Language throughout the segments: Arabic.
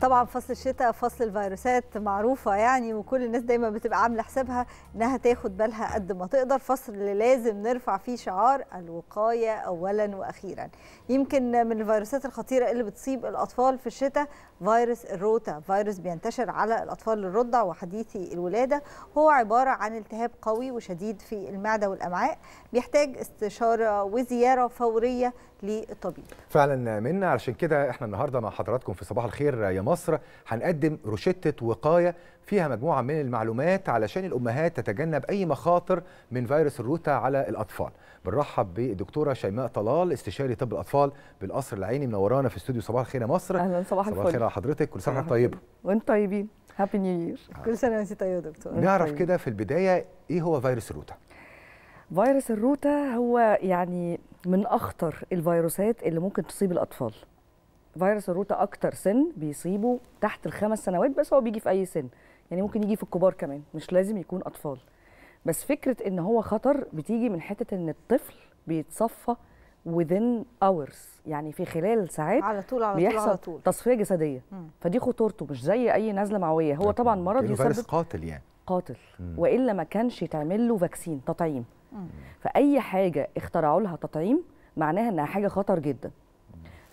طبعا فصل الشتاء فصل الفيروسات معروفه يعني وكل الناس دايما بتبقى عامله حسابها انها تاخد بالها قد ما تقدر فصل اللي لازم نرفع فيه شعار الوقايه اولا واخيرا يمكن من الفيروسات الخطيره اللي بتصيب الاطفال في الشتاء فيروس الروتا فيروس بينتشر على الاطفال الرضع وحديثي الولاده هو عباره عن التهاب قوي وشديد في المعده والامعاء بيحتاج استشاره وزياره فوريه للطبيب فعلا منا علشان كده احنا النهارده مع حضراتكم في صباح الخير يا مصر هنقدم روشتة وقاية فيها مجموعة من المعلومات علشان الأمهات تتجنب أي مخاطر من فيروس الروتا على الأطفال بنرحب بالدكتورة شيماء طلال استشاري طب الأطفال بالقصر العيني منورانا في استوديو صباح الخير يا مصر أهلا صباح الفل صباح الخير على حضرتك كل سنة طيبة وأنتم طيبين هابي نيو يير كل سنة وأنت طيبة يا دكتور نعرف كده في البداية إيه هو فيروس الروتا فيروس الروتا هو يعني من أخطر الفيروسات اللي ممكن تصيب الأطفال فيروس الروتا اكتر سن بيصيبه تحت الخمس سنوات بس هو بيجي في اي سن يعني ممكن يجي في الكبار كمان مش لازم يكون اطفال بس فكره ان هو خطر بتيجي من حته ان الطفل بيتصفى within hours يعني في خلال ساعات على طول على بيحصل طول على طول تصفيه جسديه مم. فدي خطورته مش زي اي نزله معويه هو طبعا مرض يعني يسبب قاتل يعني قاتل مم. والا ما كانش يتعمل له فاكسين تطعيم مم. فاي حاجه اخترعوا لها تطعيم معناها انها حاجه خطر جدا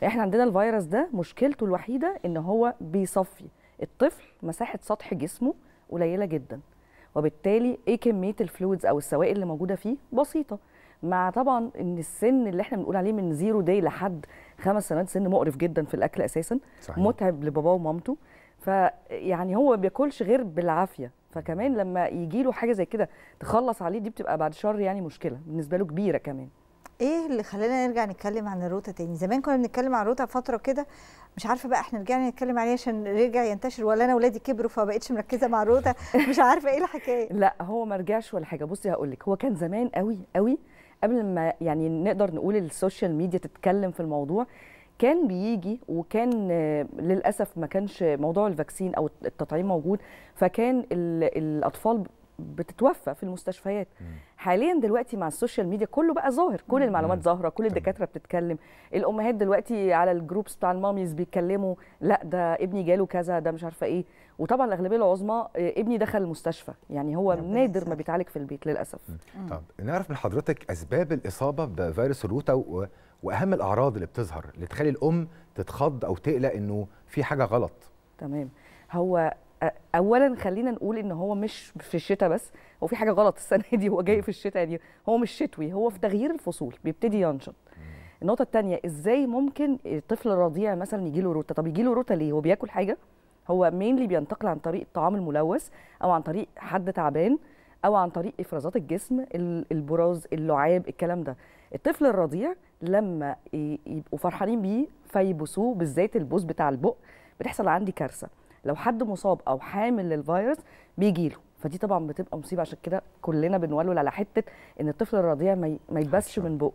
احنا عندنا الفيروس ده مشكلته الوحيده ان هو بيصفي الطفل مساحه سطح جسمه قليله جدا وبالتالي ايه كميه الفلويدز او السوائل اللي موجوده فيه بسيطه مع طبعا ان السن اللي احنا بنقول عليه من زيرو داي لحد خمس سنوات سن مقرف جدا في الاكل اساسا صحيح. متعب لباباه ومامته فيعني هو ما بياكلش غير بالعافيه فكمان لما يجي له حاجه زي كده تخلص عليه دي بتبقى بعد شر يعني مشكله بالنسبه له كبيره كمان ايه اللي خلانا نرجع نتكلم عن الروتا تاني زمان كنا بنتكلم عن الروتا فتره كده مش عارفه بقى احنا رجعنا نتكلم عليه عشان رجع ينتشر ولا انا ولادي كبروا فبقتش مركزه مع الروتا مش عارفه ايه الحكايه لا هو ما رجعش ولا حاجه بصي هقول لك هو كان زمان قوي قوي قبل ما يعني نقدر نقول السوشيال ميديا تتكلم في الموضوع كان بيجي وكان للاسف ما كانش موضوع الفاكسين او التطعيم موجود فكان الاطفال بتتوفى في المستشفيات مم. حاليا دلوقتي مع السوشيال ميديا كله بقى ظاهر كل المعلومات ظاهره كل الدكاتره بتتكلم الامهات دلوقتي على الجروبس بتاع الماميز بيتكلموا لا ده ابني جاله كذا ده مش عارفه ايه وطبعا الاغلبيه العظمى آه، ابني دخل المستشفى يعني هو نادر ما بيتعالج في البيت للاسف طب نعرف من حضرتك اسباب الاصابه بفيروس الروتا و... واهم الاعراض اللي بتظهر اللي تخلي الام تتخض او تقلق انه في حاجه غلط تمام هو اولا خلينا نقول ان هو مش في الشتاء بس هو في حاجه غلط السنه دي هو جاي في الشتاء يعني هو مش شتوي هو في تغيير الفصول بيبتدي ينشط النقطه الثانيه ازاي ممكن الطفل الرضيع مثلا يجي له روتا طب يجي له روتا ليه هو بياكل حاجه هو مينلي بينتقل عن طريق الطعام الملوث او عن طريق حد تعبان او عن طريق افرازات الجسم البراز اللعاب الكلام ده الطفل الرضيع لما يبقوا فرحانين بيه فيبوسوه بالذات البوس بتاع البق بتحصل عندي كارثه لو حد مصاب او حامل للفيروس بيجي له فدي طبعا بتبقى مصيبه عشان كده كلنا بنولول على حته ان الطفل الرضيع ما يتبسش من بقه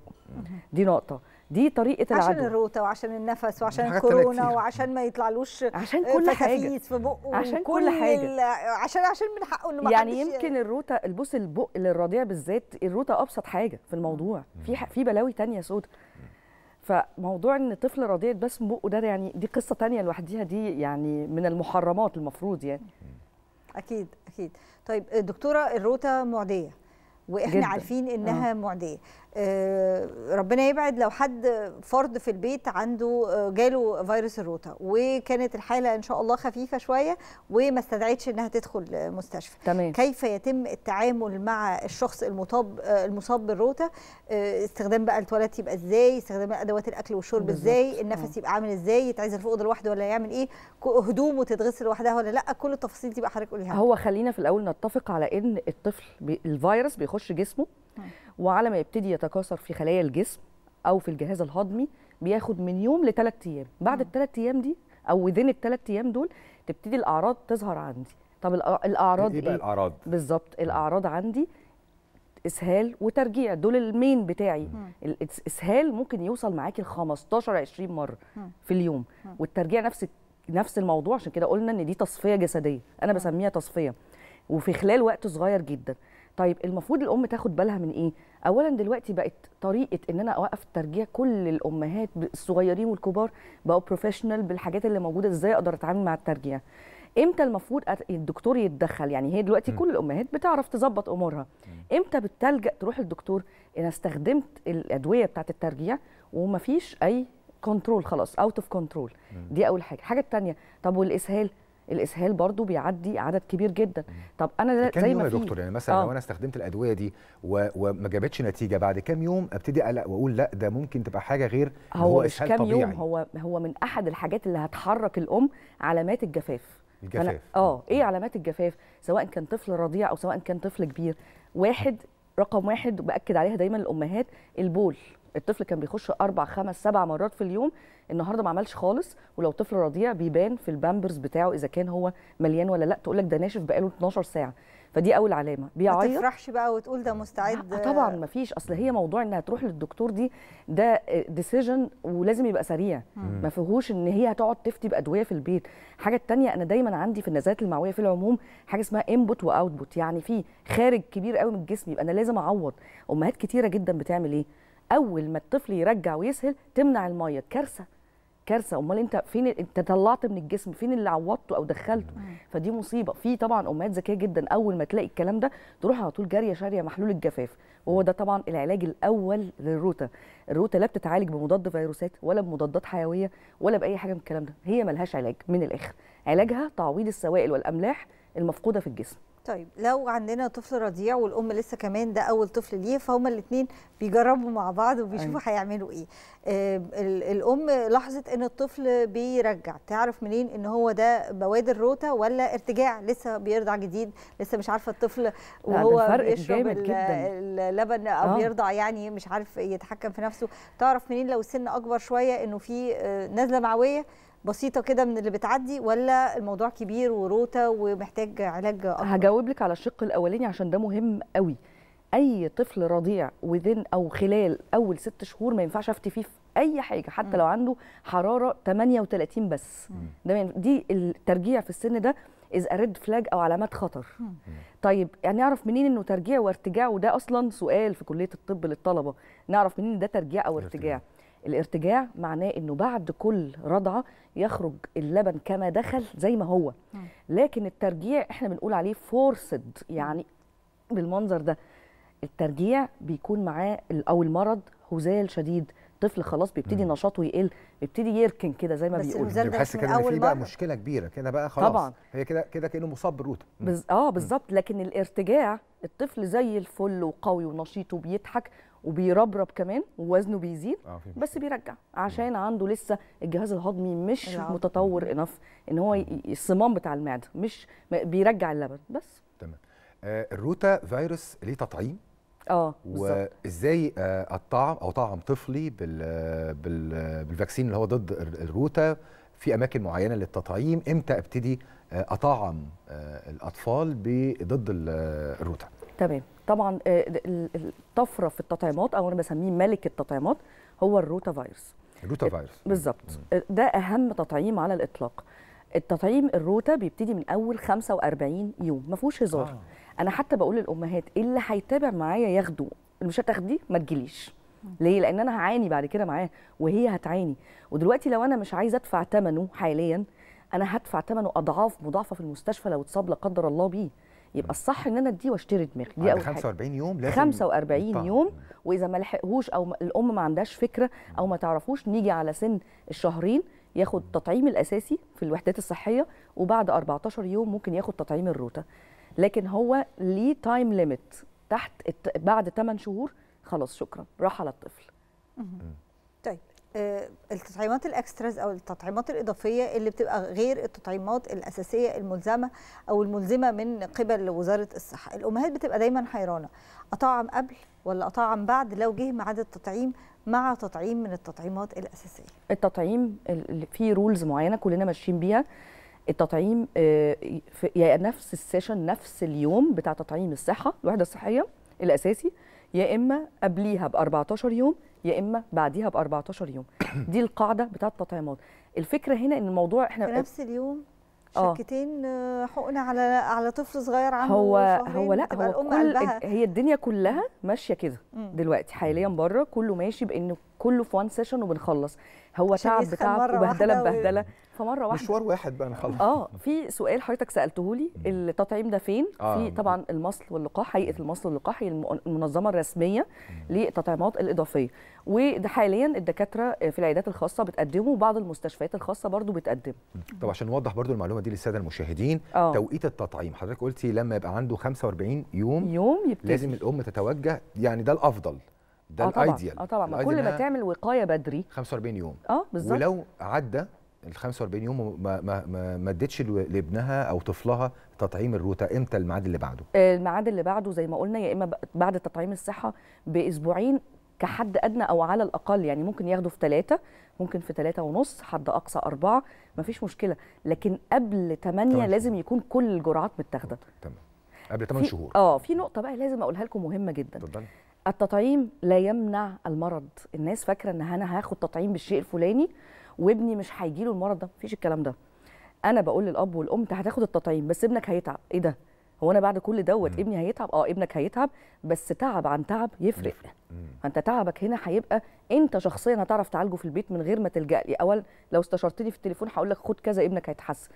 دي نقطه دي طريقه العدوى عشان الروته وعشان النفس وعشان الكورونا وعشان ما يطلعلوش عشان آه، كل حاجه في بقه عشان كل حاجه عشان عشان من حقه انه ما يعني يمكن يعني. الروته البص البق للرضيع بالذات الروته ابسط حاجه في الموضوع في في بلاوي تانية سودة فموضوع ان طفل رضيع بس بقه ده يعني دي قصه تانية لوحديها دي يعني من المحرمات المفروض يعني اكيد اكيد طيب دكتوره الروتا معديه واحنا جدا. عارفين انها آه. معديه آه، ربنا يبعد لو حد فرد في البيت عنده آه، جاله فيروس الروتا وكانت الحاله ان شاء الله خفيفه شويه وما استدعتش انها تدخل مستشفى تمام. كيف يتم التعامل مع الشخص المطاب آه، المصاب بالروتا استخدام بقى التواليت يبقى ازاي استخدام ادوات الاكل والشرب ازاي النفس يبقى عامل ازاي يتعزل في اوضه لوحده ولا يعمل ايه هدومه تتغسل لوحدها ولا لا كل التفاصيل دي بقى حضرتك قوليها هو خلينا في الاول نتفق على ان الطفل بي... الفيروس بيخش جسمه وعلى ما يبتدي يتكاثر في خلايا الجسم او في الجهاز الهضمي بياخد من يوم لثلاث ايام بعد الثلاث ايام دي او وذين الثلاث ايام دول تبتدي الاعراض تظهر عندي طب الاعراض ايه بقى إيه؟ الاعراض بالظبط الاعراض عندي اسهال وترجيع دول المين بتاعي الاسهال ممكن يوصل معاكي ل 15 20 مره في اليوم والترجيع نفس نفس الموضوع عشان كده قلنا ان دي تصفيه جسديه انا بسميها تصفيه وفي خلال وقت صغير جدا طيب المفروض الام تاخد بالها من ايه اولا دلوقتي بقت طريقه ان انا اوقف الترجيع كل الامهات الصغيرين والكبار بقوا بروفيشنال بالحاجات اللي موجوده ازاي اقدر اتعامل مع الترجيع امتى المفروض الدكتور يتدخل يعني هي دلوقتي م. كل الامهات بتعرف تظبط امورها م. امتى بتلجا تروح الدكتور انا استخدمت الادويه بتاعه الترجيع ومفيش اي كنترول خلاص اوت اوف كنترول دي اول حاجه الحاجه الثانيه طب والاسهال الاسهال برضو بيعدي عدد كبير جدا طب انا زي ما يا دكتور يعني مثلا آه. لو انا استخدمت الادويه دي و... وما جابتش نتيجه بعد كام يوم ابتدي اقلق واقول لا ده ممكن تبقى حاجه غير هو, هو مش كام طبيعي. يوم هو هو من احد الحاجات اللي هتحرك الام علامات الجفاف الجفاف اه ايه علامات الجفاف سواء كان طفل رضيع او سواء كان طفل كبير واحد رقم واحد باكد عليها دايما الامهات البول الطفل كان بيخش اربع خمس سبع مرات في اليوم النهارده ما عملش خالص ولو طفل رضيع بيبان في البامبرز بتاعه اذا كان هو مليان ولا لا تقول لك ده ناشف بقاله 12 ساعه فدي اول علامه بيعيط ما تفرحش بقى وتقول ده مستعد لا طبعا ما فيش اصل هي موضوع انها تروح للدكتور دي ده ديسيجن ولازم يبقى سريع ما فيهوش ان هي هتقعد تفتي بادويه في البيت الحاجه الثانيه انا دايما عندي في النزلات المعويه في العموم حاجه اسمها انبوت واوتبوت يعني في خارج كبير قوي من الجسم يبقى انا لازم اعوض امهات كتيره جدا بتعمل ايه اول ما الطفل يرجع ويسهل تمنع الميه كارثه كارثه امال انت فين انت طلعت من الجسم فين اللي عوضته او دخلته فدي مصيبه في طبعا امهات ذكيه جدا اول ما تلاقي الكلام ده تروح على طول جاريه شاريه محلول الجفاف وهو ده طبعا العلاج الاول للروتا الروتا لا بتتعالج بمضاد فيروسات ولا بمضادات حيويه ولا باي حاجه من الكلام ده هي ملهاش علاج من الاخر علاجها تعويض السوائل والاملاح المفقوده في الجسم طيب لو عندنا طفل رضيع والام لسه كمان ده اول طفل ليه فهما الاثنين بيجربوا مع بعض وبيشوفوا أيوة. هيعملوا ايه آه الام لاحظت ان الطفل بيرجع تعرف منين ان هو ده بوادر روتا ولا ارتجاع لسه بيرضع جديد لسه مش عارفه الطفل وهو بيشرب اللبن او آه. بيرضع يعني مش عارف يتحكم في نفسه تعرف منين لو السن اكبر شويه انه في آه، نزله معويه بسيطه كده من اللي بتعدي ولا الموضوع كبير وروته ومحتاج علاج أكبر؟ هجاوب لك على الشق الاولاني عشان ده مهم قوي اي طفل رضيع وذن او خلال اول ست شهور ما ينفعش افتي فيه في اي حاجه حتى م. لو عنده حراره 38 بس ده دي الترجيع في السن ده از ريد فلاج او علامات خطر م. طيب يعني نعرف منين انه ترجيع وارتجاع وده اصلا سؤال في كليه الطب للطلبه نعرف منين ده ترجيع او ارتجاع الارتجاع معناه انه بعد كل رضعه يخرج اللبن كما دخل زي ما هو لكن الترجيع احنا بنقول عليه فورسد يعني بالمنظر ده الترجيع بيكون معاه او المرض هزال شديد الطفل خلاص بيبتدي نشاطه يقل بيبتدي يركن كده زي ما بيقول بس بحس كده ان في بقى مشكله كبيره كده بقى خلاص طبعا هي كده كده كانه مصاب بروتا بز... اه بالظبط لكن الارتجاع الطفل زي الفل وقوي ونشيط وبيضحك وبيربرب كمان ووزنه بيزيد آه بس بيرجع عشان عنده لسه الجهاز الهضمي مش العضل. متطور انف ان هو الصمام بتاع المعده مش بيرجع اللبن بس تمام آه الروتا فيروس ليه تطعيم اه وازاي آه الطعم او طعم طفلي بال بال بالفاكسين اللي هو ضد الروتا في اماكن معينه للتطعيم امتى ابتدي آه، اطعم آه، الاطفال ضد الروتا تمام طبعا آه، الطفره في التطعيمات او انا بسميه ملك التطعيمات هو الروتا فيروس الروتا إيه، فيروس بالظبط آه، ده اهم تطعيم على الاطلاق التطعيم الروتا بيبتدي من اول 45 يوم ما فيهوش هزار آه. انا حتى بقول للامهات اللي هيتابع معايا ياخده اللي مش هتاخدي ما تجيليش ليه لان انا هعاني بعد كده معاه وهي هتعاني ودلوقتي لو انا مش عايزه ادفع ثمنه حاليا انا هدفع ثمنه اضعاف مضاعفه في المستشفى لو اتصاب لا قدر الله بيه يبقى الصح ان انا اديه واشتري دماغي دي اول 45 يوم لازم 45 يطلع. يوم واذا ما لحقهوش او الام ما عندهاش فكره او ما تعرفوش نيجي على سن الشهرين ياخد تطعيم الاساسي في الوحدات الصحيه وبعد 14 يوم ممكن ياخد تطعيم الروتا لكن هو ليه تايم ليميت تحت بعد 8 شهور خلاص شكرا راح على الطفل طيب آه، التطعيمات الاكستراز او التطعيمات الاضافيه اللي بتبقى غير التطعيمات الاساسيه الملزمه او الملزمه من قبل وزاره الصحه الامهات بتبقى دايما حيرانه اطعم قبل ولا اطعم بعد لو جه ميعاد التطعيم مع تطعيم من التطعيمات الاساسيه التطعيم في رولز معينه كلنا ماشيين بيها التطعيم آه، يا نفس السيشن نفس اليوم بتاع تطعيم الصحه الوحده الصحيه الاساسي يا اما قبليها ب 14 يوم يا اما بعديها ب 14 يوم دي القاعده بتاعه التطعيمات الفكره هنا ان الموضوع احنا في نفس اليوم آه. شكتين آه، حقنه على على طفل صغير عنده هو هو لا هو كل هي الدنيا كلها ماشيه كده دلوقتي حاليا بره كله ماشي بانه كله في وان سيشن وبنخلص هو تعب بتعب وبهدله ببهدله فمره واحده مشوار واحد بقى نخلص اه في سؤال حضرتك سالته لي التطعيم ده فين آه. في طبعا المصل واللقاح هيئه المصل واللقاح هي المنظمه الرسميه للتطعيمات الاضافيه وده حاليا الدكاتره في العيادات الخاصه بتقدمه وبعض المستشفيات الخاصه برضو بتقدمه طب عشان نوضح برضو المعلومه دي للساده المشاهدين آه. توقيت التطعيم حضرتك قلتي لما يبقى عنده 45 يوم يوم يبتدي. لازم الام تتوجه يعني ده الافضل آه ده الايديال اه طبعا ما كل ما تعمل وقايه بدري 45 يوم اه بالظبط ولو عدى ال 45 يوم ما ما ما ادتش لابنها او طفلها تطعيم الروتا امتى الميعاد اللي بعده آه، الميعاد اللي بعده زي ما قلنا يا اما بعد تطعيم الصحه باسبوعين كحد ادنى او على الاقل يعني ممكن ياخده في ثلاثه ممكن في ثلاثه ونص حد اقصى اربعه مفيش مشكله لكن قبل ثمانيه لازم يكون كل الجرعات متاخده تمام قبل ثمان شهور اه في نقطه بقى لازم اقولها لكم مهمه جدا اتفضلي التطعيم لا يمنع المرض الناس فاكره ان انا هاخد تطعيم بالشيء الفلاني وابني مش هيجي له المرض ده مفيش الكلام ده انا بقول للاب والام انت هتاخد التطعيم بس ابنك هيتعب ايه ده هو انا بعد كل دوت ابني هيتعب اه ابنك هيتعب بس تعب عن تعب يفرق, يفرق. فانت تعبك هنا هيبقى انت شخصيا هتعرف تعالجه في البيت من غير ما تلجا لي اول لو استشرتني في التليفون هقول لك خد كذا ابنك هيتحسن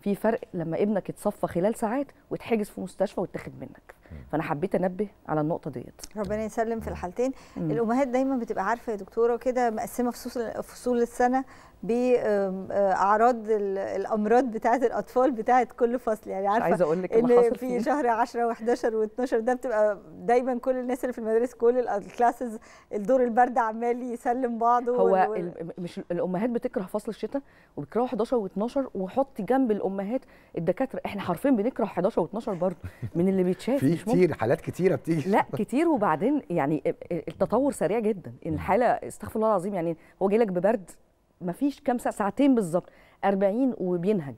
في فرق لما ابنك يتصفى خلال ساعات ويتحجز في مستشفى ويتاخد منك فانا حبيت انبه على النقطه ديت ربنا يسلم في الحالتين مم. الامهات دايما بتبقى عارفه يا دكتوره كده مقسمه فصول فصول السنه باعراض آه، الامراض بتاعه الاطفال بتاعه كل فصل يعني عارفه عايزه اقول لك ان في شهر 10 و11 و12 ده بتبقى دايما كل الناس اللي في المدارس كل الأطفال كلاسز الدور البرد عمال يسلم بعضه هو وال... مش الامهات بتكره فصل الشتاء وبيكرهوا 11 و12 وحطي جنب الامهات الدكاتره احنا حرفيا بنكره 11 و12 برضه من اللي بيتشاف في كتير حالات كتيره بتيجي لا كتير وبعدين يعني التطور سريع جدا الحاله استغفر الله العظيم يعني هو جاي لك ببرد ما فيش كام ساعه ساعتين بالظبط 40 وبينهج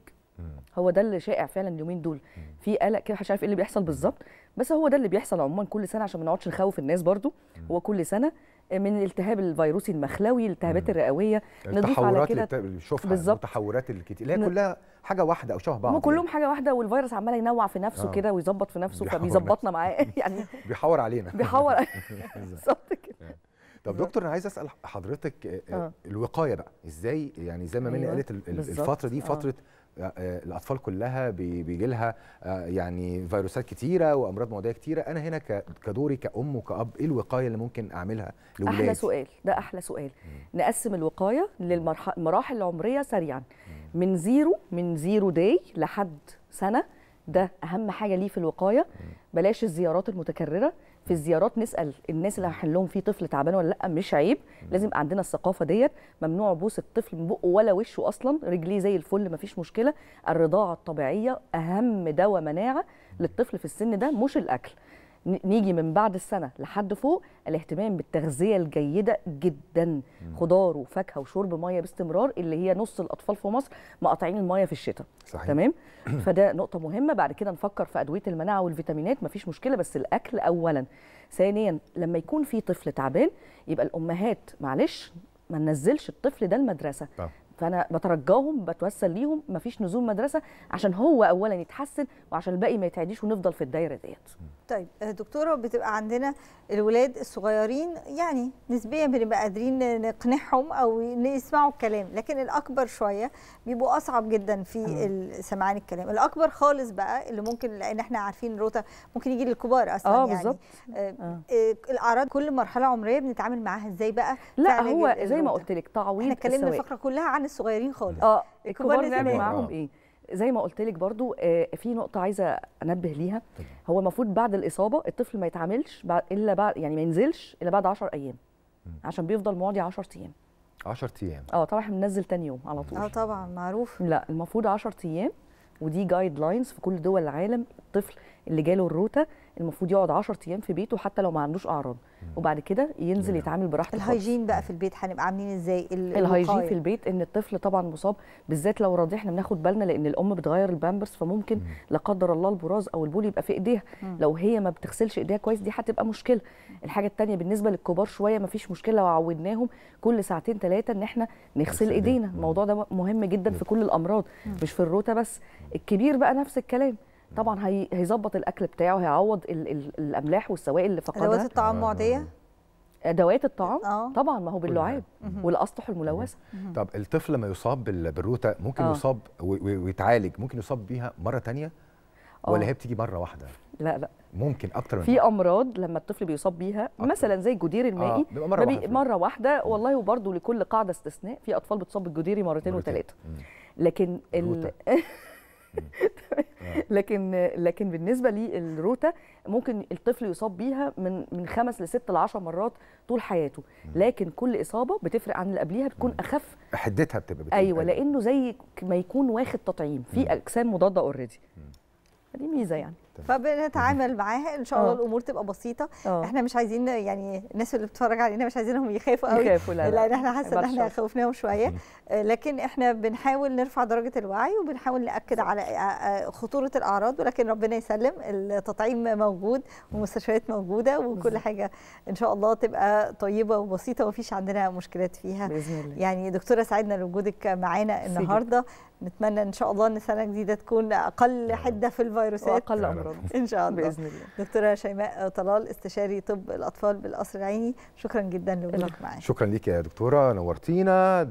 هو ده اللي شائع فعلا اليومين دول في قلق كده مش عارف ايه اللي بيحصل بالظبط بس هو ده اللي بيحصل عموما كل سنه عشان ما نقعدش نخوف الناس برضو هو كل سنه من الالتهاب الفيروسي المخلوي الالتهابات الرئويه نضيف على كده بنشوفها بالظبط التحورات الكتير اللي هي كلها حاجه واحده او شبه بعض يعني. كلهم حاجه واحده والفيروس عمال ينوع في نفسه آه. كده ويظبط في نفسه فبيظبطنا معاه يعني بيحور علينا بيحور بالظبط كده يعني. طب دكتور انا عايز اسال حضرتك آه، آه. الوقايه بقى ازاي يعني زي ما منى أيوه. قالت الفتره دي فتره آه، آه، الاطفال كلها بيجي لها آه، يعني فيروسات كتيره وامراض معديه كتيره انا هنا كدوري كام وكاب ايه الوقايه اللي ممكن اعملها لولادي احلى سؤال ده احلى سؤال م. نقسم الوقايه للمراحل العمريه سريعا م. من زيرو من زيرو داي لحد سنه ده اهم حاجه ليه في الوقايه م. بلاش الزيارات المتكرره في الزيارات نسال الناس اللي هحل لهم فيه طفل تعبان ولا لا مش عيب لازم يبقى عندنا الثقافه ديت ممنوع بوس الطفل من بقه ولا وشه اصلا رجليه زي الفل مفيش مشكله الرضاعه الطبيعيه اهم دواء مناعه للطفل في السن ده مش الاكل نيجي من بعد السنه لحد فوق الاهتمام بالتغذيه الجيده جدا خضار وفاكهه وشرب ميه باستمرار اللي هي نص الاطفال في مصر مقاطعين الميه في الشتاء صحيح. تمام فده نقطه مهمه بعد كده نفكر في ادويه المناعه والفيتامينات مفيش مشكله بس الاكل اولا ثانيا لما يكون في طفل تعبان يبقى الامهات معلش ما ننزلش الطفل ده المدرسه طب. فانا بترجاهم بتوسل ليهم مفيش نزول مدرسه عشان هو اولا يتحسن وعشان الباقي ما يتعديش ونفضل في الدايره ديت طيب آه، دكتوره بتبقى عندنا الولاد الصغيرين يعني نسبيا بنبقى قادرين نقنعهم او نسمعوا الكلام لكن الاكبر شويه بيبقوا اصعب جدا في سمعان الكلام الاكبر خالص بقى اللي ممكن لان احنا عارفين روتا ممكن يجي للكبار اصلا آه يعني آه،, آه. آه. الاعراض كل مرحله عمريه بنتعامل معاها ازاي بقى لا هو زي ما قلت لك تعويض احنا اتكلمنا الفقره كلها عن الصغيرين خالص اه الكبار نعمل معاهم آه. ايه زي ما قلت لك برضو آه، في نقطه عايزه انبه ليها هو المفروض بعد الاصابه الطفل ما يتعاملش الا بعد يعني ما ينزلش الا بعد 10 ايام عشان بيفضل معدي 10 ايام 10 ايام اه طبعا احنا بننزل ثاني يوم على طول اه طبعا معروف لا المفروض 10 ايام ودي جايد لاينز في كل دول العالم الطفل اللي جاله الروتا المفروض يقعد 10 ايام في بيته حتى لو ما عندوش اعراض وبعد كده ينزل يتعامل براحته الهايجين بقى في البيت هنبقى عاملين ازاي الهايجين في البيت ان الطفل طبعا مصاب بالذات لو رضيع احنا بناخد بالنا لان الام بتغير البامبرز فممكن لا قدر الله البراز او البول يبقى في ايديها لو هي ما بتغسلش ايديها كويس دي هتبقى مشكله الحاجه الثانيه بالنسبه للكبار شويه ما فيش مشكله لو عودناهم كل ساعتين ثلاثه ان احنا نغسل ايدينا الموضوع ده مهم جدا في كل الامراض مش في الروتا بس الكبير بقى نفس الكلام طبعا هي... هيظبط الاكل بتاعه هيعوض ال... ال... الاملاح والسوائل اللي فقدها ادوات الطعام آه. معديه ادوات الطعام أوه. طبعا ما هو باللعاب والاسطح الملوثه طب الطفل لما يصاب بالبروته ممكن أوه. يصاب ويتعالج ممكن يصاب بيها مره ثانيه آه. ولا هي بتيجي مره واحده لا لا ممكن اكتر من في امراض لما الطفل بيصاب بيها أكتر. مثلا زي الجدير المائي آه. مرة, واحدة. مره واحده والله وبرده لكل قاعده استثناء في اطفال بتصاب بالجديري مرتين, مرتين. وثلاثه لكن ال... لكن لكن بالنسبه للروتا ممكن الطفل يصاب بيها من من خمس لست لعشر مرات طول حياته لكن كل اصابه بتفرق عن اللي قبليها بتكون اخف حدتها بتبقى بتبقى أيوة،, ايوه لانه زي ما يكون واخد تطعيم في اجسام مضاده اوريدي دي ميزه يعني فبنتعامل معاها ان شاء الله آه. الامور تبقى بسيطه أوه. احنا مش عايزين يعني الناس اللي بتتفرج علينا مش عايزينهم يخافوا قوي يخافوا لا, لان احنا حاسه ان احنا خوفناهم شويه آه، لكن احنا بنحاول نرفع درجه الوعي وبنحاول ناكد على آه، خطوره الاعراض ولكن ربنا يسلم التطعيم موجود والمستشفيات موجوده وكل حاجه ان شاء الله تبقى طيبه وبسيطه ومفيش عندنا مشكلات فيها بإذن الله. يعني دكتوره سعدنا لوجودك معانا النهارده نتمنى ان شاء الله ان سنه جديده تكون اقل حده في الفيروسات واقل رب ان شاء الله باذن الله دكتوره شيماء طلال استشاري طب الاطفال بالقصر العيني شكرا جدا لوجودك معانا شكرا ليك يا دكتوره نورتينا